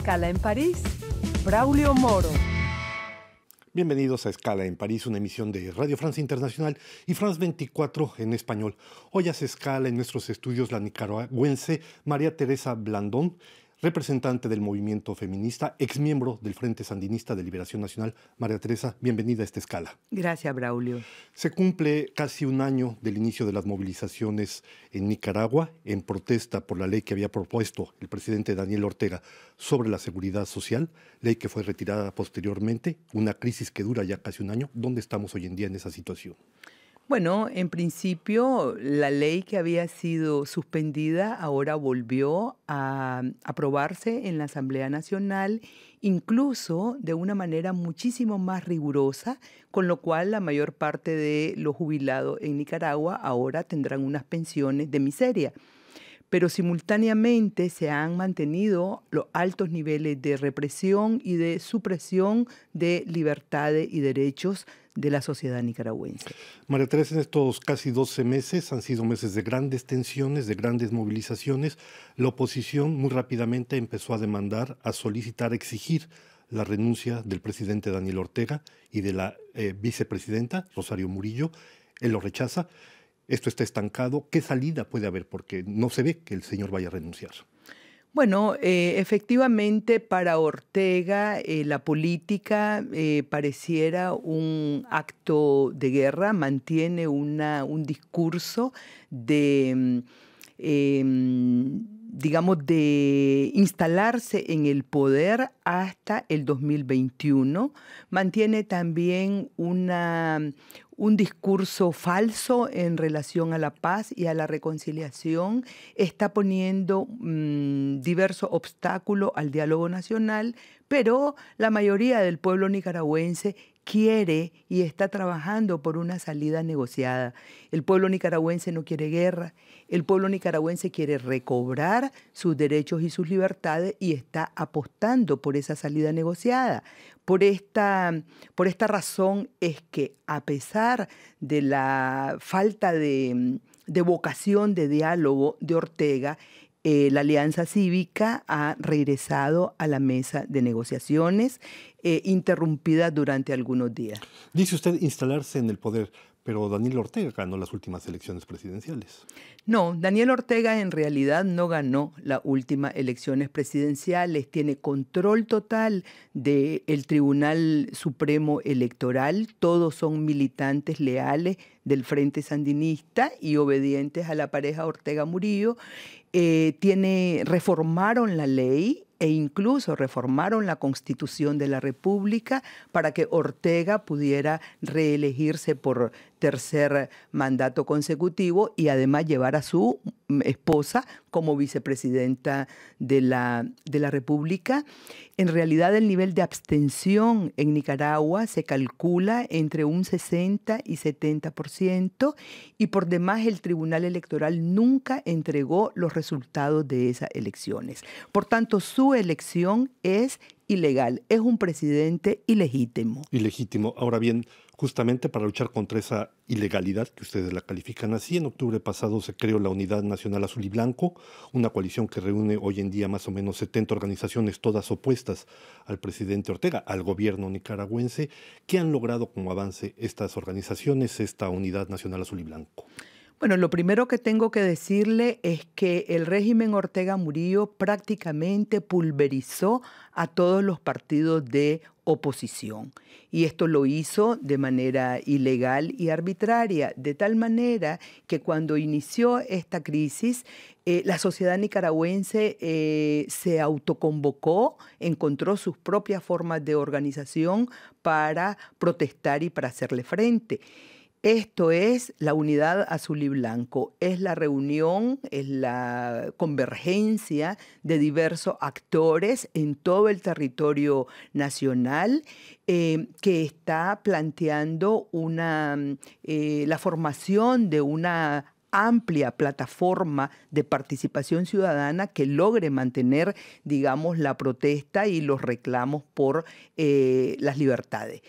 Escala en París, Braulio Moro. Bienvenidos a Escala en París, una emisión de Radio Francia Internacional y France 24 en español. Hoy hace escala en nuestros estudios la nicaragüense María Teresa Blandón, representante del movimiento feminista, exmiembro del Frente Sandinista de Liberación Nacional. María Teresa, bienvenida a esta escala. Gracias, Braulio. Se cumple casi un año del inicio de las movilizaciones en Nicaragua en protesta por la ley que había propuesto el presidente Daniel Ortega sobre la seguridad social, ley que fue retirada posteriormente, una crisis que dura ya casi un año. ¿Dónde estamos hoy en día en esa situación? Bueno, en principio la ley que había sido suspendida ahora volvió a aprobarse en la Asamblea Nacional, incluso de una manera muchísimo más rigurosa, con lo cual la mayor parte de los jubilados en Nicaragua ahora tendrán unas pensiones de miseria pero simultáneamente se han mantenido los altos niveles de represión y de supresión de libertades y derechos de la sociedad nicaragüense. María Teresa, en estos casi 12 meses han sido meses de grandes tensiones, de grandes movilizaciones. La oposición muy rápidamente empezó a demandar, a solicitar, a exigir la renuncia del presidente Daniel Ortega y de la eh, vicepresidenta Rosario Murillo. Él lo rechaza esto está estancado, ¿qué salida puede haber? Porque no se ve que el señor vaya a renunciar. Bueno, eh, efectivamente para Ortega eh, la política eh, pareciera un acto de guerra, mantiene una, un discurso de mm, em, digamos, de instalarse en el poder hasta el 2021. Mantiene también una, un discurso falso en relación a la paz y a la reconciliación, está poniendo mm, diversos obstáculos al diálogo nacional, pero la mayoría del pueblo nicaragüense quiere y está trabajando por una salida negociada. El pueblo nicaragüense no quiere guerra, el pueblo nicaragüense quiere recobrar sus derechos y sus libertades y está apostando por esa salida negociada. Por esta, por esta razón es que a pesar de la falta de, de vocación de diálogo de Ortega, eh, la Alianza Cívica ha regresado a la mesa de negociaciones, eh, interrumpida durante algunos días. Dice usted instalarse en el poder. Pero Daniel Ortega ganó las últimas elecciones presidenciales. No, Daniel Ortega en realidad no ganó las últimas elecciones presidenciales. Tiene control total del Tribunal Supremo Electoral. Todos son militantes leales del Frente Sandinista y obedientes a la pareja Ortega Murillo. Eh, reformaron la ley e incluso reformaron la Constitución de la República para que Ortega pudiera reelegirse por tercer mandato consecutivo y además llevar a su mm, esposa como vicepresidenta de la, de la República. En realidad el nivel de abstención en Nicaragua se calcula entre un 60 y 70% y por demás el Tribunal Electoral nunca entregó los resultados de esas elecciones. Por tanto, su elección es ilegal, es un presidente ilegítimo. Ilegítimo. Ahora bien, justamente para luchar contra esa ilegalidad que ustedes la califican así, en octubre pasado se creó la Unidad Nacional Azul y Blanco, una coalición que reúne hoy en día más o menos 70 organizaciones, todas opuestas al presidente Ortega, al gobierno nicaragüense. ¿Qué han logrado como avance estas organizaciones, esta Unidad Nacional Azul y Blanco? Bueno, lo primero que tengo que decirle es que el régimen Ortega Murillo prácticamente pulverizó a todos los partidos de oposición. Y esto lo hizo de manera ilegal y arbitraria, de tal manera que cuando inició esta crisis, eh, la sociedad nicaragüense eh, se autoconvocó, encontró sus propias formas de organización para protestar y para hacerle frente. Esto es la unidad azul y blanco, es la reunión, es la convergencia de diversos actores en todo el territorio nacional eh, que está planteando mm, eh, la formación de una amplia plataforma de participación ciudadana que logre mantener, digamos, la protesta y los reclamos por eh, las libertades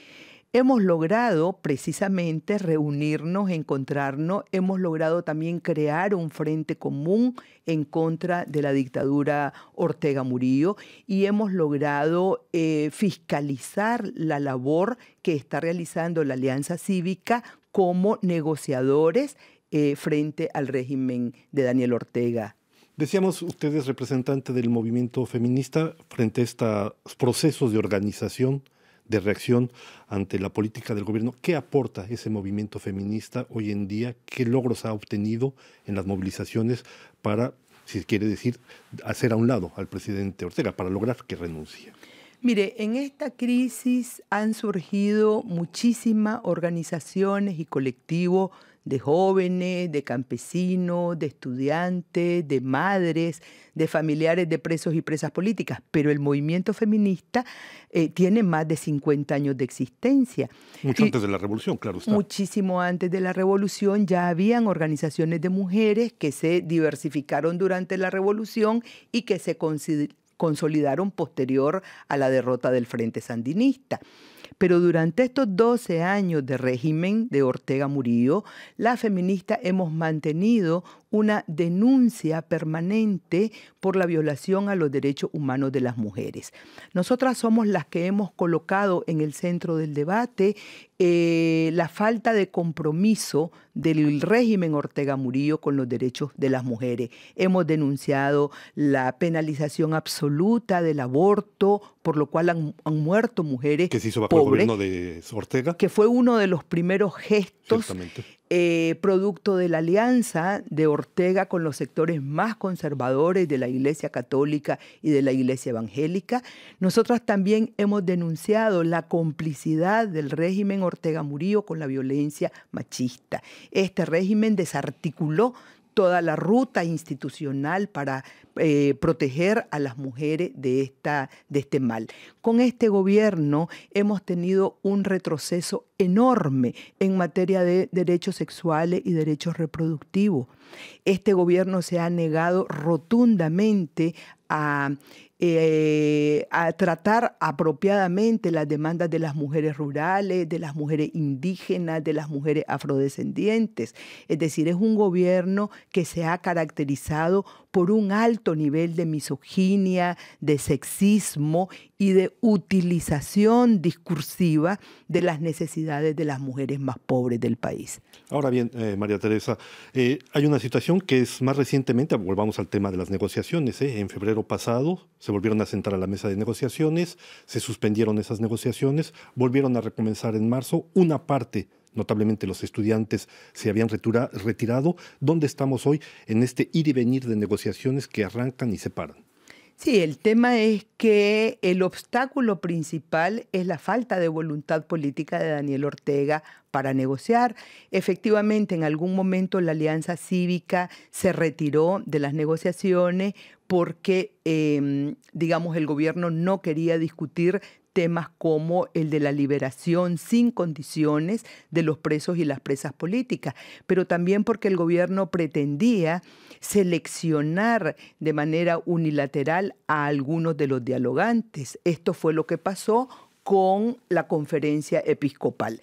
hemos logrado precisamente reunirnos, encontrarnos, hemos logrado también crear un frente común en contra de la dictadura Ortega Murillo y hemos logrado eh, fiscalizar la labor que está realizando la Alianza Cívica como negociadores eh, frente al régimen de Daniel Ortega. Decíamos, ustedes es representante del movimiento feminista frente a estos procesos de organización de reacción ante la política del gobierno. ¿Qué aporta ese movimiento feminista hoy en día? ¿Qué logros ha obtenido en las movilizaciones para, si quiere decir, hacer a un lado al presidente Ortega, para lograr que renuncie? Mire, en esta crisis han surgido muchísimas organizaciones y colectivos de jóvenes, de campesinos, de estudiantes, de madres, de familiares de presos y presas políticas, pero el movimiento feminista eh, tiene más de 50 años de existencia. Mucho antes de la revolución, claro Muchísimo antes de la revolución ya habían organizaciones de mujeres que se diversificaron durante la revolución y que se consolidaron posterior a la derrota del Frente Sandinista. Pero durante estos 12 años de régimen de Ortega Murillo, la feminista hemos mantenido una denuncia permanente por la violación a los derechos humanos de las mujeres. Nosotras somos las que hemos colocado en el centro del debate eh, la falta de compromiso del régimen Ortega Murillo con los derechos de las mujeres. Hemos denunciado la penalización absoluta del aborto, por lo cual han, muerto mujeres. Que se hizo pobres, el gobierno de Ortega. Que fue uno de los primeros gestos eh, producto de la alianza de Ortega con los sectores más conservadores de la Iglesia Católica y de la Iglesia Evangélica. Nosotras también hemos denunciado la complicidad del régimen Ortega Murillo con la violencia machista. Este régimen desarticuló toda la ruta institucional para eh, proteger a las mujeres de, esta, de este mal. Con este gobierno hemos tenido un retroceso enorme en materia de derechos sexuales y derechos reproductivos. Este gobierno se ha negado rotundamente a eh, a tratar apropiadamente las demandas de las mujeres rurales, de las mujeres indígenas, de las mujeres afrodescendientes. Es decir, es un gobierno que se ha caracterizado por un alto nivel de misoginia, de sexismo y de utilización discursiva de las necesidades de las mujeres más pobres del país. Ahora bien, eh, María Teresa, eh, hay una situación que es más recientemente, volvamos al tema de las negociaciones, en febrero pasado se volvieron a sentar a la mesa de negociaciones, se suspendieron esas negociaciones, volvieron a recomenzar en marzo una parte notablemente los estudiantes se habían retirado. ¿Dónde estamos hoy en este ir y venir de negociaciones que arrancan y se paran? Sí, el tema es que el obstáculo principal es la falta de voluntad política de Daniel Ortega para negociar. Efectivamente, en algún momento la Alianza Cívica se retiró de las negociaciones porque, em, digamos, el gobierno no quería discutir temas como el de la liberación sin condiciones de los presos y las presas políticas, pero también porque el gobierno pretendía seleccionar de manera unilateral a algunos de los dialogantes. Esto fue lo que pasó con la conferencia episcopal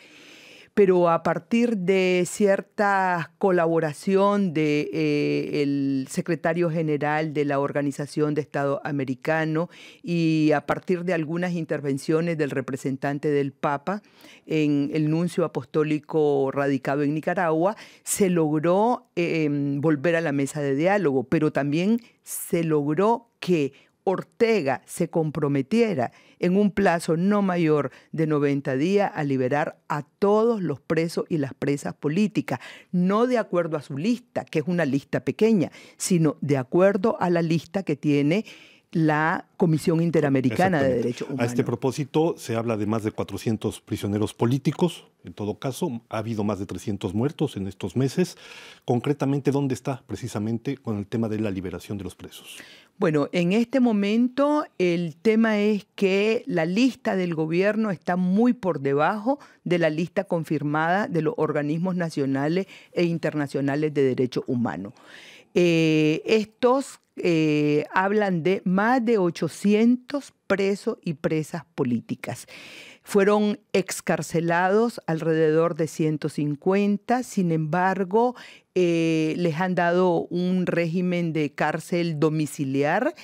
pero a partir de cierta colaboración del de, eh, secretario general de la Organización de Estado Americano y a partir de algunas intervenciones del representante del Papa en el nuncio apostólico radicado en Nicaragua, se logró eh, em, volver a la mesa de diálogo, pero también se logró que Ortega se comprometiera en un plazo no mayor de 90 días a liberar a todos los presos y las presas políticas, no de acuerdo a su lista, que es una lista pequeña, sino de acuerdo a la lista que tiene la Comisión Interamericana de Derechos Humanos. A este propósito, se habla de más de 400 prisioneros políticos, en todo caso, ha habido más de 300 muertos en estos meses. Concretamente, ¿dónde está precisamente con el tema de la liberación de los presos? Bueno, en este momento el tema es que la lista del gobierno está muy por debajo de la lista confirmada de los organismos nacionales e internacionales de derechos humanos. Eh, estos eh, hablan de más de 800 presos y presas políticas. Fueron excarcelados alrededor de 150, sin embargo, eh, les han dado un régimen de cárcel domiciliar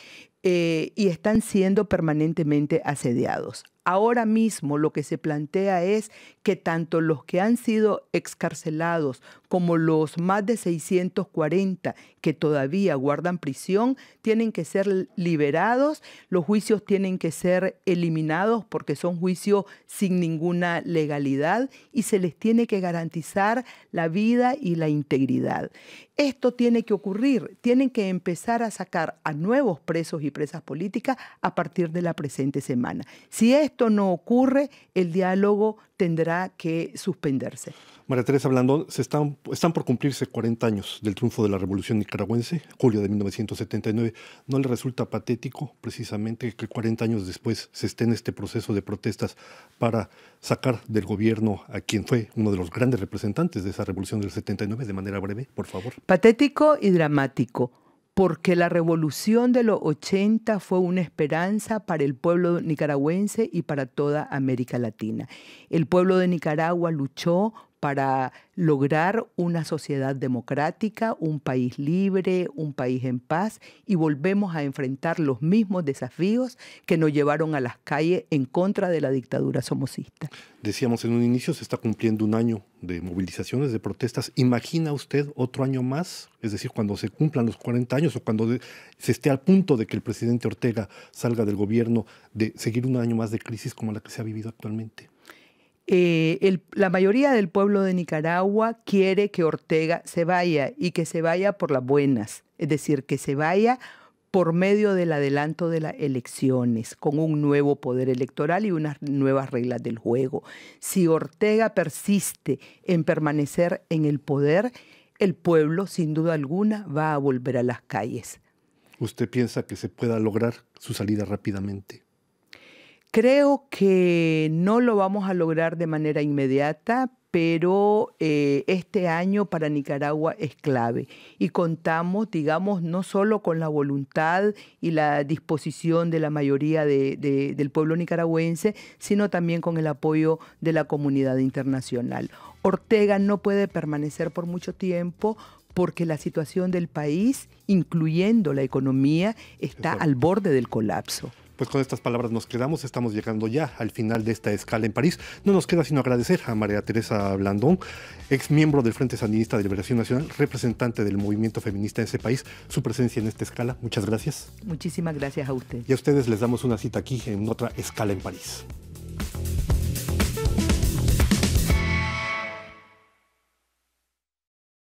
y están siendo permanentemente asediados. Ahora mismo lo que se plantea es que tanto los que han sido excarcelados como los más de 640 que todavía guardan prisión tienen que ser liberados, los juicios tienen que ser eliminados porque son juicios sin ninguna legalidad y se les tiene que garantizar la vida y la integridad. Esto tiene que ocurrir, tienen que empezar a sacar a nuevos presos y presas políticas a partir de la presente semana. Si es esto no ocurre, el diálogo tendrá que suspenderse. María Teresa hablando, se están, están por cumplirse 40 años del triunfo de la Revolución Nicaragüense, julio de 1979. ¿No le resulta patético precisamente que 40 años después se esté en este proceso de protestas para sacar del gobierno a quien fue uno de los grandes representantes de esa Revolución del 79 de manera breve, por favor? Patético y dramático porque la revolución de los 80 fue una esperanza para el pueblo nicaragüense y para toda América Latina. El pueblo de Nicaragua luchó para lograr una sociedad democrática, un país libre, un país en paz y volvemos a enfrentar los mismos desafíos que nos llevaron a las calles en contra de la dictadura somocista. Decíamos en un inicio, se está cumpliendo un año de movilizaciones, de protestas. ¿Imagina usted otro año más? Es decir, cuando se cumplan los 40 años o cuando se esté al punto de que el presidente Ortega salga del gobierno, de seguir un año más de crisis como la que se ha vivido actualmente. Eh, la mayoría del pueblo de Nicaragua quiere que Ortega se vaya y que se vaya por las buenas, es decir, que se vaya por medio del adelanto de las elecciones, con un nuevo poder electoral y unas nuevas reglas del juego. Si Ortega persiste en permanecer en el poder, el pueblo, sin duda alguna, va a volver a las calles. ¿Usted piensa que se pueda lograr su salida rápidamente? Creo que no lo vamos a lograr de manera inmediata, pero eh, este año para Nicaragua es clave y contamos, digamos, no solo con la voluntad y la disposición de la mayoría del pueblo nicaragüense, sino también con el apoyo de la comunidad internacional. Ortega no puede permanecer por mucho tiempo porque la situación del país, incluyendo la economía, está al borde del colapso. Pues con estas palabras nos quedamos, estamos llegando ya al final de esta escala en París. No nos queda sino agradecer a María Teresa Blandón, ex miembro del Frente Sandinista de Liberación Nacional, representante del movimiento feminista en ese país, su presencia en esta escala. Muchas gracias. Muchísimas gracias a usted. Y a ustedes les damos una cita aquí en otra escala en París.